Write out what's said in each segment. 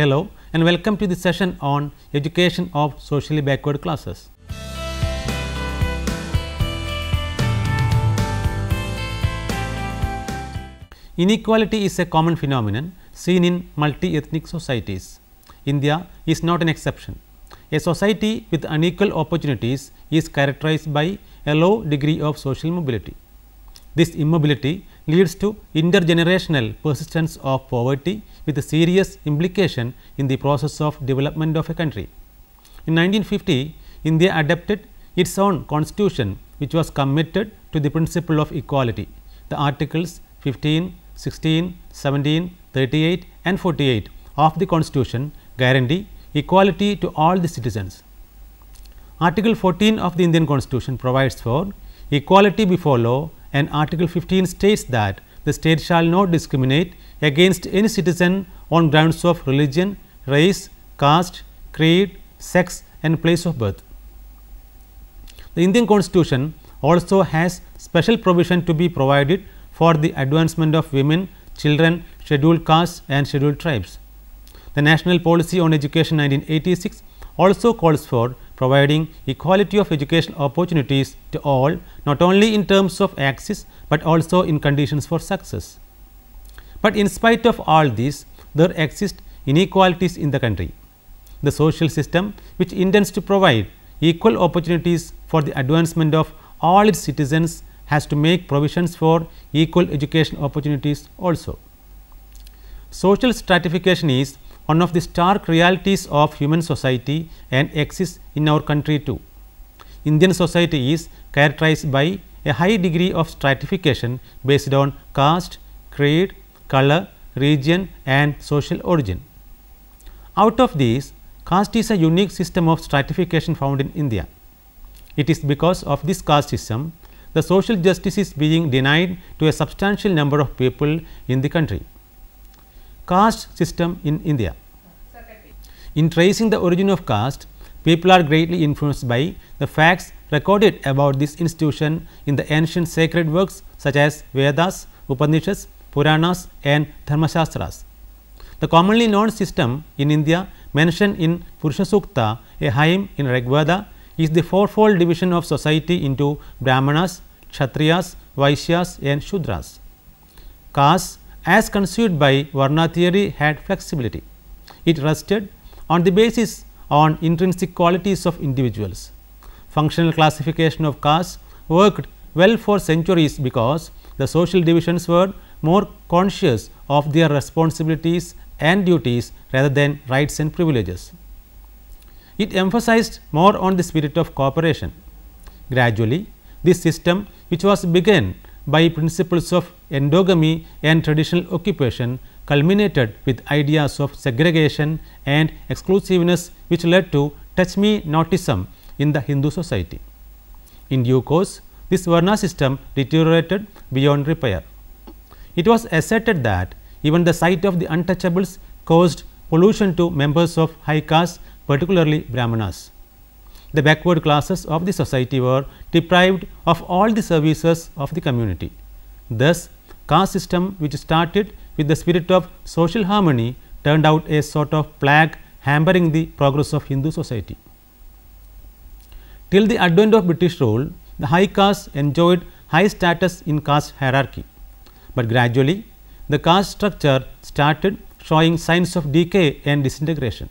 Hello and welcome to the session on education of socially backward classes. Inequality is a common phenomenon seen in multi-ethnic societies. India is not an exception. A society with unequal opportunities is characterized by a low degree of social mobility. This immobility leads to intergenerational persistence of poverty with a serious implication in the process of development of a country. In 1950, India adopted its own constitution which was committed to the principle of equality. The articles 15, 16, 17, 38 and 48 of the constitution guarantee equality to all the citizens. Article 14 of the Indian constitution provides for equality before law and article 15 states that the state shall not discriminate against any citizen on grounds of religion, race, caste, creed, sex and place of birth. The Indian constitution also has special provision to be provided for the advancement of women, children, scheduled castes and scheduled tribes. The National Policy on Education 1986 also calls for providing equality of education opportunities to all not only in terms of access, but also in conditions for success. But in spite of all this, there exist inequalities in the country. The social system which intends to provide equal opportunities for the advancement of all its citizens has to make provisions for equal education opportunities also. Social stratification is one of the stark realities of human society and exists in our country too. Indian society is characterized by a high degree of stratification based on caste, creed, color, region and social origin. Out of these, caste is a unique system of stratification found in India. It is because of this caste system, the social justice is being denied to a substantial number of people in the country. Caste system in India. In tracing the origin of caste, people are greatly influenced by the facts recorded about this institution in the ancient sacred works such as Vedas, Upanishads, Puranas and Dharmashastras. The commonly known system in India mentioned in Purusha Sukta, a hymn in Rigveda is the fourfold division of society into Brahmanas, Kshatriyas, Vaishyas and Shudras. Caste as conceived by Varna theory had flexibility. It rested on the basis on intrinsic qualities of individuals. Functional classification of caste worked well for centuries because the social divisions were more conscious of their responsibilities and duties rather than rights and privileges. It emphasized more on the spirit of cooperation. Gradually, this system which was begun by principles of endogamy and traditional occupation culminated with ideas of segregation and exclusiveness which led to touch me notism in the Hindu society. In due course, this Varna system deteriorated beyond repair. It was asserted that even the sight of the untouchables caused pollution to members of high caste particularly Brahmanas. The backward classes of the society were deprived of all the services of the community. Thus, caste system which started with the spirit of social harmony turned out a sort of plague hampering the progress of Hindu society. Till the advent of British rule, the high caste enjoyed high status in caste hierarchy but gradually the cast structure started showing signs of decay and disintegration.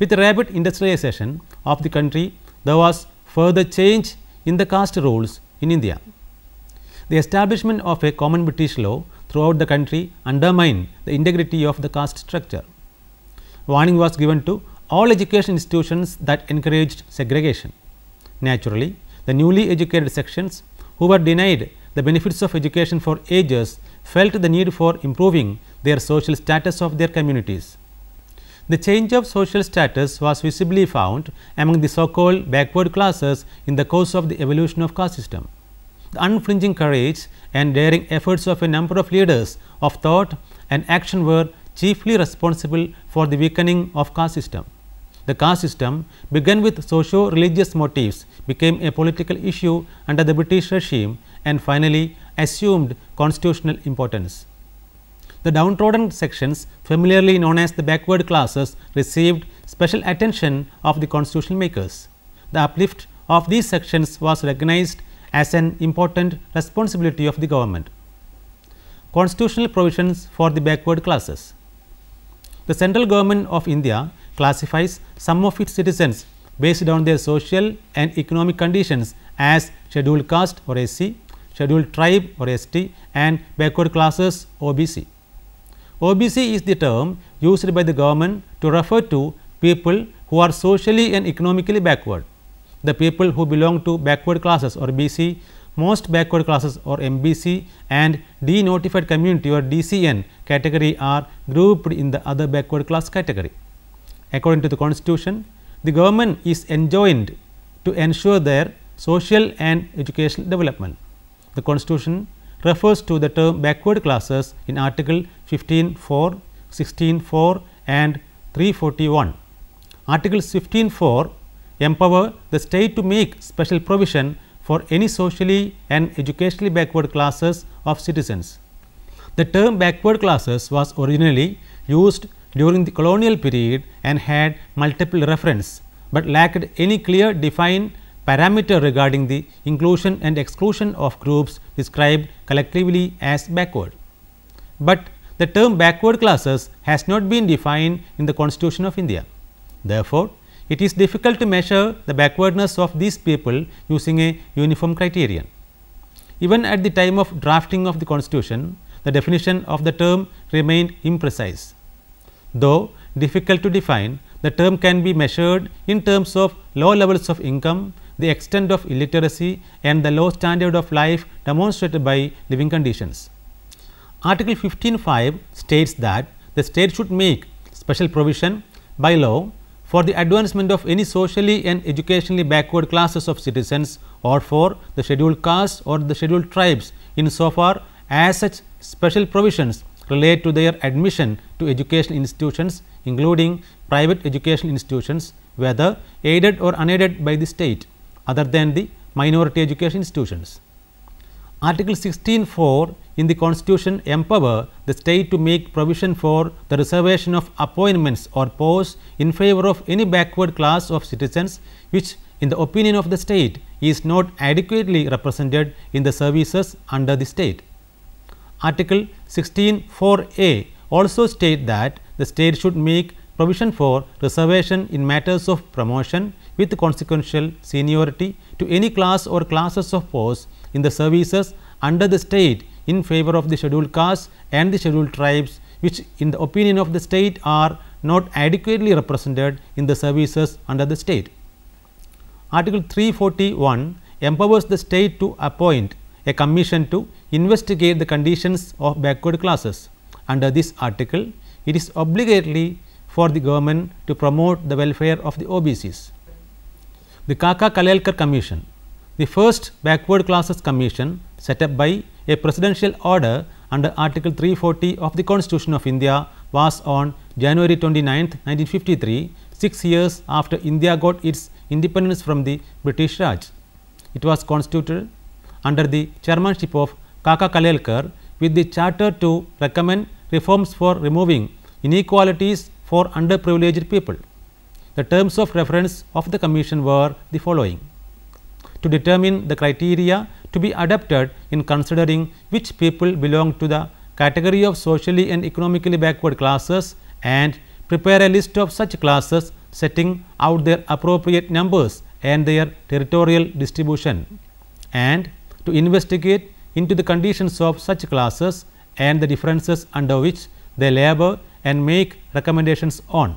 With the rapid industrialization of the country, there was further change in the caste rules in India. The establishment of a common British law throughout the country undermined the integrity of the caste structure. Warning was given to all education institutions that encouraged segregation. Naturally, the newly educated sections who were denied the benefits of education for ages felt the need for improving their social status of their communities. The change of social status was visibly found among the so called backward classes in the course of the evolution of caste system. The unflinching courage and daring efforts of a number of leaders of thought and action were chiefly responsible for the weakening of caste system. The caste system began with socio-religious motives became a political issue under the British regime and finally, assumed constitutional importance. The downtrodden sections, familiarly known as the backward classes, received special attention of the constitutional makers. The uplift of these sections was recognized as an important responsibility of the government. Constitutional provisions for the backward classes. The central government of India classifies some of its citizens based on their social and economic conditions as scheduled caste or SC, scheduled tribe or ST and backward classes OBC. OBC is the term used by the government to refer to people who are socially and economically backward. The people who belong to backward classes or BC, most backward classes or MBC and denotified community or DCN category are grouped in the other backward class category. According to the constitution, the government is enjoined to ensure their social and educational development the constitution refers to the term backward classes in article 15.4, 16.4 and 341. Article 15.4 empower the state to make special provision for any socially and educationally backward classes of citizens. The term backward classes was originally used during the colonial period and had multiple reference, but lacked any clear defined parameter regarding the inclusion and exclusion of groups described collectively as backward. But the term backward classes has not been defined in the constitution of India. Therefore, it is difficult to measure the backwardness of these people using a uniform criterion. Even at the time of drafting of the constitution, the definition of the term remained imprecise. Though difficult to define, the term can be measured in terms of low levels of income the extent of illiteracy and the low standard of life demonstrated by living conditions. Article 15.5 states that the state should make special provision by law for the advancement of any socially and educationally backward classes of citizens or for the scheduled castes or the scheduled tribes insofar as such special provisions relate to their admission to educational institutions including private educational institutions whether aided or unaided by the state other than the minority education institutions. Article 16.4 in the constitution empower the state to make provision for the reservation of appointments or posts in favor of any backward class of citizens which in the opinion of the state is not adequately represented in the services under the state. Article 16.4a also state that the state should make provision for reservation in matters of promotion with consequential seniority to any class or classes of posts in the services under the state in favor of the scheduled castes and the scheduled tribes which in the opinion of the state are not adequately represented in the services under the state. Article 341 empowers the state to appoint a commission to investigate the conditions of backward classes. Under this article, it is obligatory for the government to promote the welfare of the OBCs the Kaka Kalelkar Commission, the first backward classes commission set up by a presidential order under Article 340 of the Constitution of India was on January 29, 1953, 6 years after India got its independence from the British Raj. It was constituted under the chairmanship of Kaka Kalelkar, with the charter to recommend reforms for removing inequalities for underprivileged people. The terms of reference of the commission were the following. To determine the criteria to be adopted in considering which people belong to the category of socially and economically backward classes and prepare a list of such classes setting out their appropriate numbers and their territorial distribution and to investigate into the conditions of such classes and the differences under which they labor and make recommendations on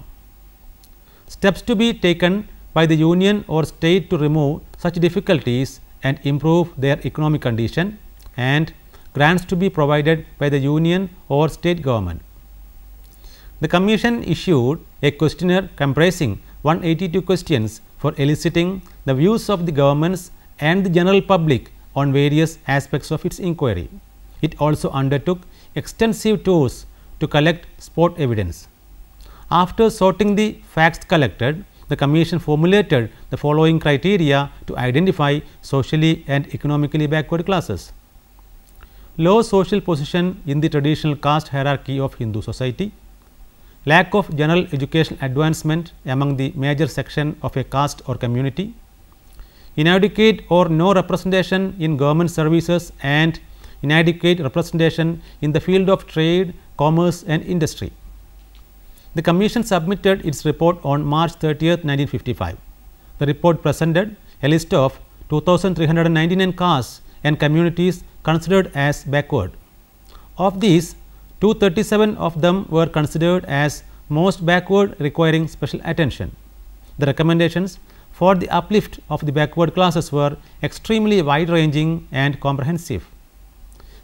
steps to be taken by the union or state to remove such difficulties and improve their economic condition and grants to be provided by the union or state government. The commission issued a questionnaire comprising 182 questions for eliciting the views of the governments and the general public on various aspects of its inquiry. It also undertook extensive tours to collect sport evidence. After sorting the facts collected, the Commission formulated the following criteria to identify socially and economically backward classes. Low social position in the traditional caste hierarchy of Hindu society, lack of general education advancement among the major section of a caste or community, inadequate or no representation in government services and inadequate representation in the field of trade, commerce and industry. The Commission submitted its report on March 30, 1955. The report presented a list of 2,399 castes and communities considered as backward. Of these, 237 of them were considered as most backward requiring special attention. The recommendations for the uplift of the backward classes were extremely wide ranging and comprehensive.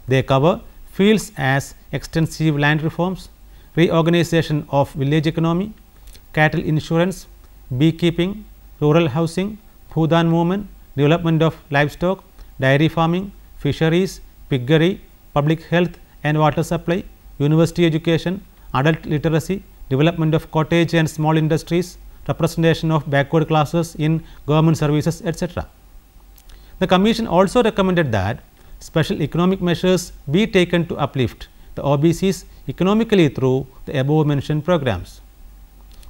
They cover fields as extensive land reforms, reorganization of village economy, cattle insurance, beekeeping, rural housing, Bhutan movement, development of livestock, dairy farming, fisheries, piggery, public health and water supply, university education, adult literacy, development of cottage and small industries, representation of backward classes in government services etc. The Commission also recommended that special economic measures be taken to uplift the OBCs economically through the above mentioned programs.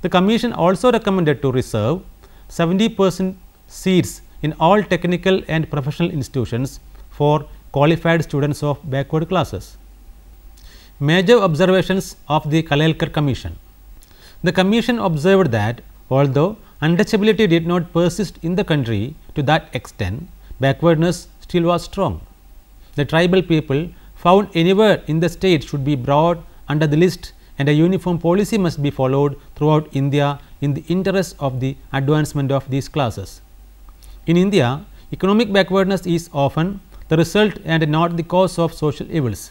The Commission also recommended to reserve 70 percent seats in all technical and professional institutions for qualified students of backward classes. Major observations of the Kalalkar Commission The Commission observed that although untouchability did not persist in the country to that extent, backwardness still was strong. The tribal people found anywhere in the state should be brought under the list and a uniform policy must be followed throughout India in the interest of the advancement of these classes. In India, economic backwardness is often the result and not the cause of social evils.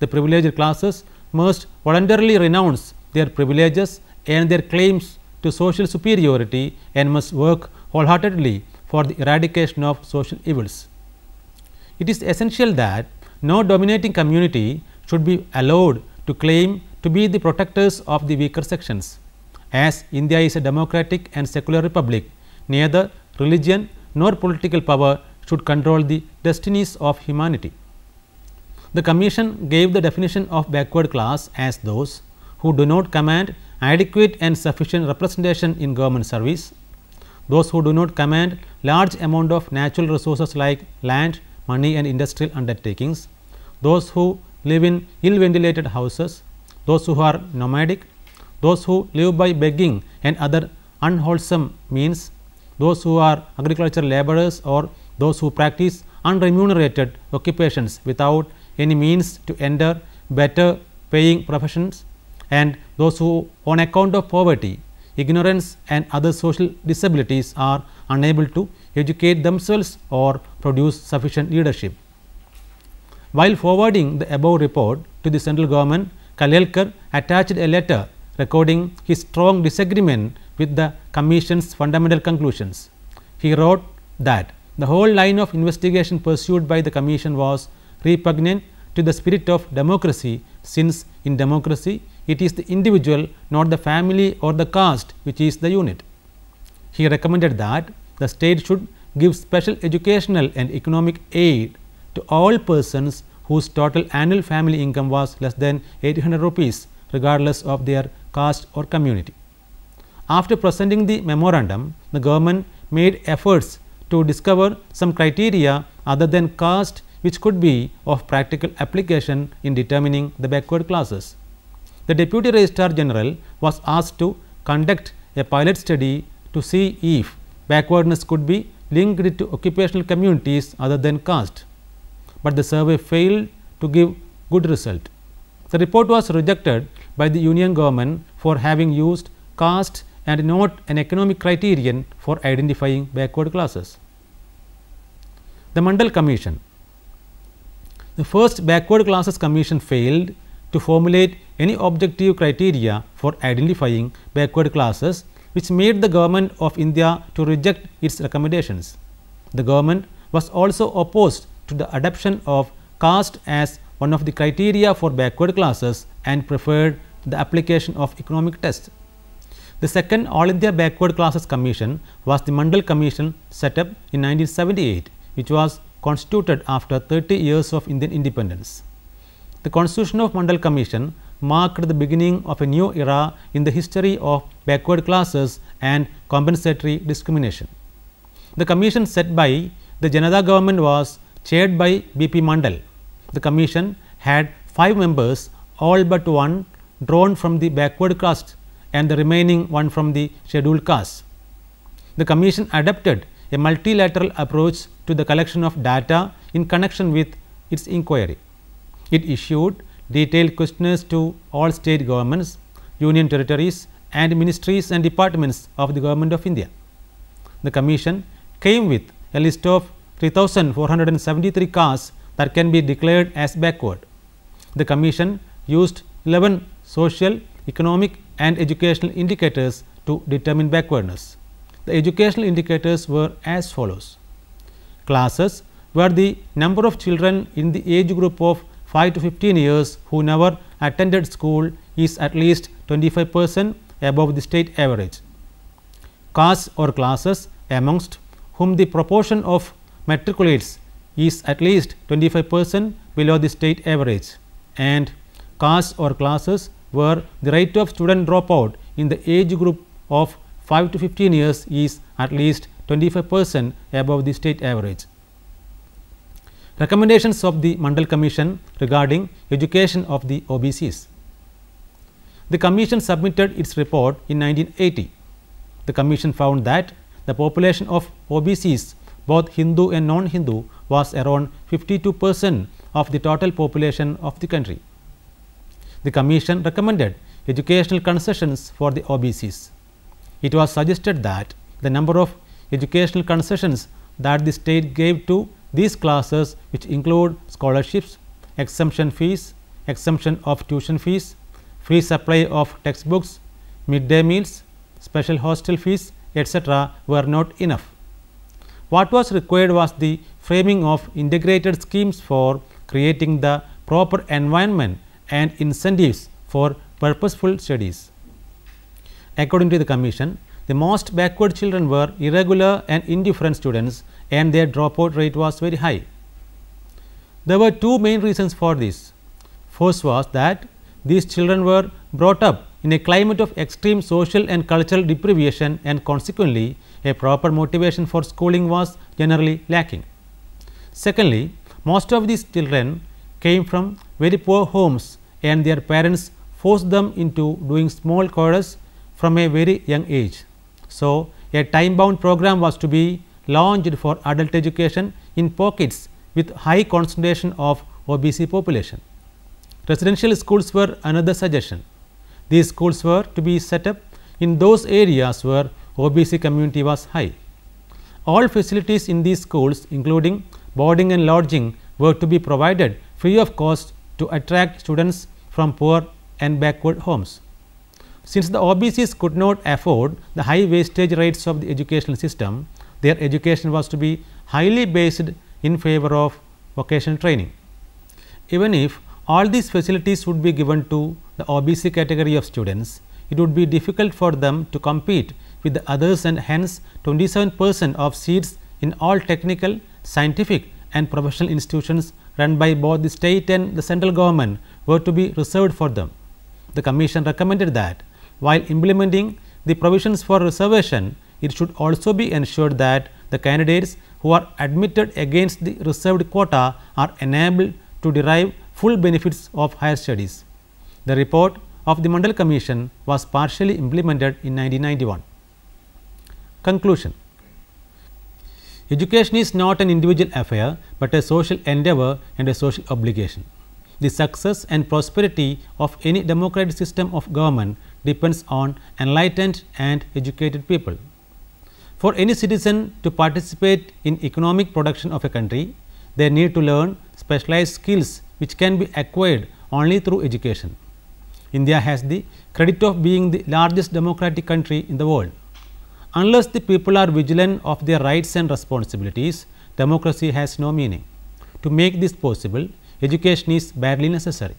The privileged classes must voluntarily renounce their privileges and their claims to social superiority and must work wholeheartedly for the eradication of social evils. It is essential that no dominating community should be allowed to claim to be the protectors of the weaker sections. As India is a democratic and secular republic, neither religion nor political power should control the destinies of humanity. The Commission gave the definition of backward class as those who do not command adequate and sufficient representation in government service, those who do not command large amount of natural resources like land, money and industrial undertakings, those who live in ill ventilated houses, those who are nomadic, those who live by begging and other unwholesome means, those who are agricultural laborers or those who practice unremunerated occupations without any means to enter better paying professions and those who on account of poverty, ignorance and other social disabilities are unable to educate themselves or produce sufficient leadership. While forwarding the above report to the central government, Kalelkar attached a letter recording his strong disagreement with the commission's fundamental conclusions. He wrote that the whole line of investigation pursued by the commission was repugnant to the spirit of democracy, since in democracy it is the individual not the family or the caste which is the unit. He recommended that the state should give special educational and economic aid to all persons whose total annual family income was less than 800 rupees regardless of their caste or community. After presenting the memorandum, the government made efforts to discover some criteria other than caste which could be of practical application in determining the backward classes. The Deputy Registrar General was asked to conduct a pilot study to see if backwardness could be linked to occupational communities other than caste but the survey failed to give good result. The report was rejected by the union government for having used caste and not an economic criterion for identifying backward classes. The Mandal Commission The first backward classes commission failed to formulate any objective criteria for identifying backward classes which made the government of India to reject its recommendations. The government was also opposed to the adoption of caste as one of the criteria for backward classes and preferred the application of economic tests, The second All India Backward Classes Commission was the Mandal Commission set up in 1978, which was constituted after 30 years of Indian independence. The constitution of Mandal Commission marked the beginning of a new era in the history of backward classes and compensatory discrimination. The commission set by the Janata government was chaired by B. P. Mandal. The commission had five members, all but one drawn from the backward caste and the remaining one from the scheduled caste. The commission adopted a multilateral approach to the collection of data in connection with its inquiry. It issued detailed questionnaires to all state governments, union territories and ministries and departments of the government of India. The commission came with a list of 3,473 cars that can be declared as backward. The Commission used 11 social, economic and educational indicators to determine backwardness. The educational indicators were as follows. Classes were the number of children in the age group of 5 to 15 years who never attended school is at least 25 percent above the state average. Castes or classes amongst whom the proportion of matriculates is at least 25 percent below the state average and casts or classes where the rate of student dropout in the age group of 5 to 15 years is at least 25 percent above the state average. Recommendations of the Mandal Commission regarding education of the OBCs. The Commission submitted its report in 1980. The Commission found that the population of OBCs both Hindu and non-Hindu was around 52 percent of the total population of the country. The commission recommended educational concessions for the OBCs. It was suggested that the number of educational concessions that the state gave to these classes which include scholarships, exemption fees, exemption of tuition fees, free supply of textbooks, midday meals, special hostel fees etc. were not enough. What was required was the framing of integrated schemes for creating the proper environment and incentives for purposeful studies. According to the Commission, the most backward children were irregular and indifferent students and their dropout rate was very high. There were two main reasons for this. First was that these children were brought up in a climate of extreme social and cultural deprivation and consequently a proper motivation for schooling was generally lacking. Secondly, most of these children came from very poor homes and their parents forced them into doing small chores from a very young age. So, a time bound program was to be launched for adult education in pockets with high concentration of OBC population. Residential schools were another suggestion. These schools were to be set up in those areas where OBC community was high. All facilities in these schools including boarding and lodging were to be provided free of cost to attract students from poor and backward homes. Since the OBCs could not afford the high wastage rates of the educational system, their education was to be highly based in favor of vocational training. Even if all these facilities would be given to the OBC category of students, it would be difficult for them to compete with the others and hence 27 percent of seats in all technical, scientific and professional institutions run by both the state and the central government were to be reserved for them. The Commission recommended that while implementing the provisions for reservation, it should also be ensured that the candidates who are admitted against the reserved quota are enabled to derive full benefits of higher studies. The report of the Mandal Commission was partially implemented in 1991. Conclusion Education is not an individual affair, but a social endeavor and a social obligation. The success and prosperity of any democratic system of government depends on enlightened and educated people. For any citizen to participate in economic production of a country, they need to learn specialized skills which can be acquired only through education. India has the credit of being the largest democratic country in the world. Unless the people are vigilant of their rights and responsibilities, democracy has no meaning. To make this possible, education is barely necessary.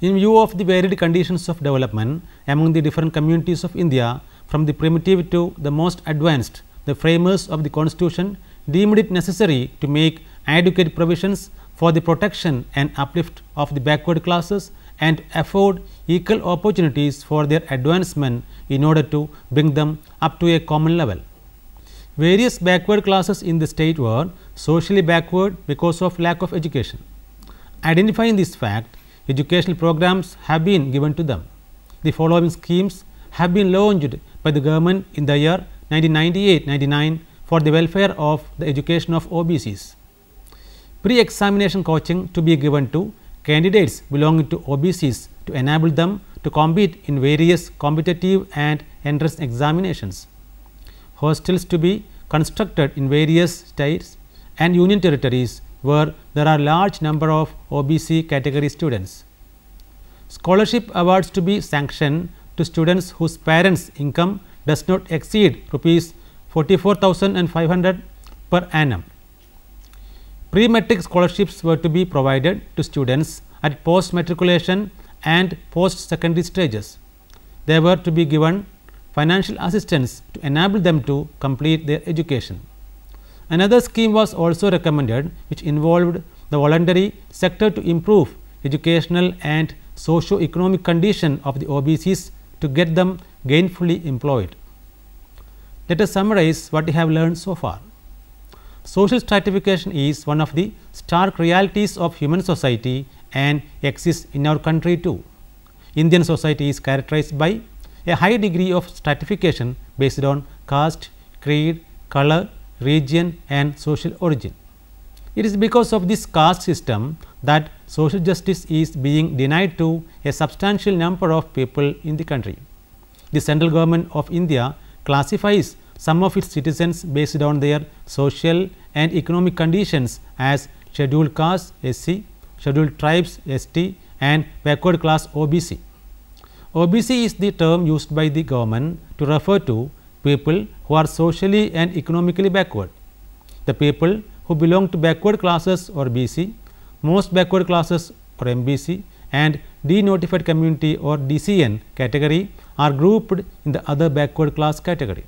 In view of the varied conditions of development among the different communities of India, from the primitive to the most advanced, the framers of the constitution deemed it necessary to make adequate provisions for the protection and uplift of the backward classes and afford equal opportunities for their advancement in order to bring them up to a common level. Various backward classes in the state were socially backward because of lack of education. Identifying this fact, educational programs have been given to them. The following schemes have been launched by the government in the year 1998-99 for the welfare of the education of OBCs. Pre-examination coaching to be given to candidates belonging to OBCs to enable them to compete in various competitive and entrance examinations. Hostels to be constructed in various states and union territories where there are large number of OBC category students. Scholarship awards to be sanctioned to students whose parents income does not exceed rupees 44500 per annum Pre-metric scholarships were to be provided to students at post-matriculation and post-secondary stages. They were to be given financial assistance to enable them to complete their education. Another scheme was also recommended which involved the voluntary sector to improve educational and socio-economic condition of the OBCs to get them gainfully employed. Let us summarize what we have learned so far. Social stratification is one of the stark realities of human society and exists in our country too. Indian society is characterized by a high degree of stratification based on caste, creed, color, region and social origin. It is because of this caste system that social justice is being denied to a substantial number of people in the country. The central government of India classifies some of its citizens based on their social and economic conditions as scheduled castes SC, scheduled tribes ST and backward class OBC. OBC is the term used by the government to refer to people who are socially and economically backward. The people who belong to backward classes or BC, most backward classes or MBC and denotified community or DCN category are grouped in the other backward class category.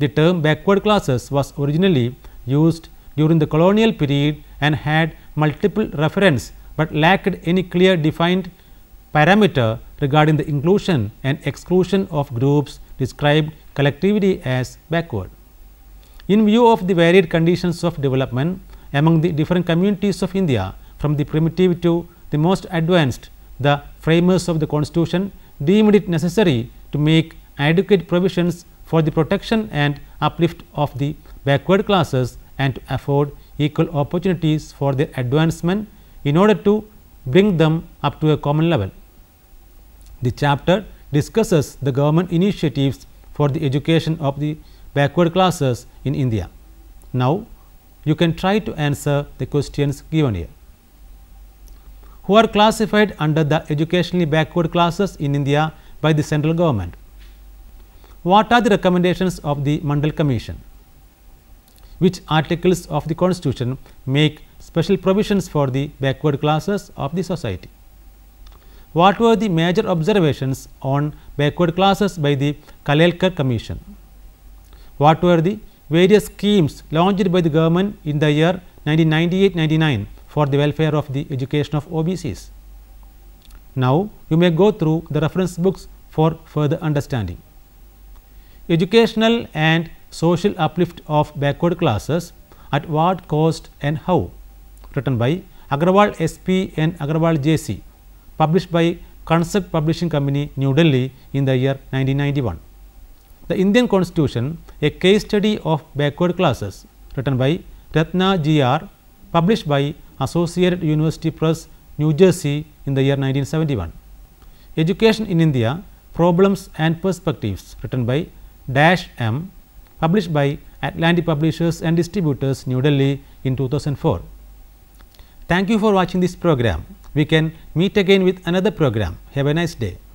The term backward classes was originally used during the colonial period and had multiple reference, but lacked any clear defined parameter regarding the inclusion and exclusion of groups described collectivity as backward. In view of the varied conditions of development among the different communities of India from the primitive to the most advanced, the framers of the constitution deemed it necessary to make adequate provisions for the protection and uplift of the backward classes and to afford equal opportunities for their advancement in order to bring them up to a common level. The chapter discusses the government initiatives for the education of the backward classes in India. Now, you can try to answer the questions given here. Who are classified under the educationally backward classes in India by the central government? what are the recommendations of the Mandal Commission? Which articles of the constitution make special provisions for the backward classes of the society? What were the major observations on backward classes by the Kalelkar Commission? What were the various schemes launched by the government in the year 1998-99 for the welfare of the education of OBCs? Now, you may go through the reference books for further understanding educational and social uplift of backward classes at what cost and how written by Agrawal SP and Agrawal JC published by Concept Publishing Company New Delhi in the year 1991. The Indian Constitution a case study of backward classes written by Ratna GR published by Associated University Press New Jersey in the year 1971. Education in India problems and perspectives written by dash M published by Atlantic Publishers and Distributors New Delhi in 2004. Thank you for watching this program. We can meet again with another program. Have a nice day.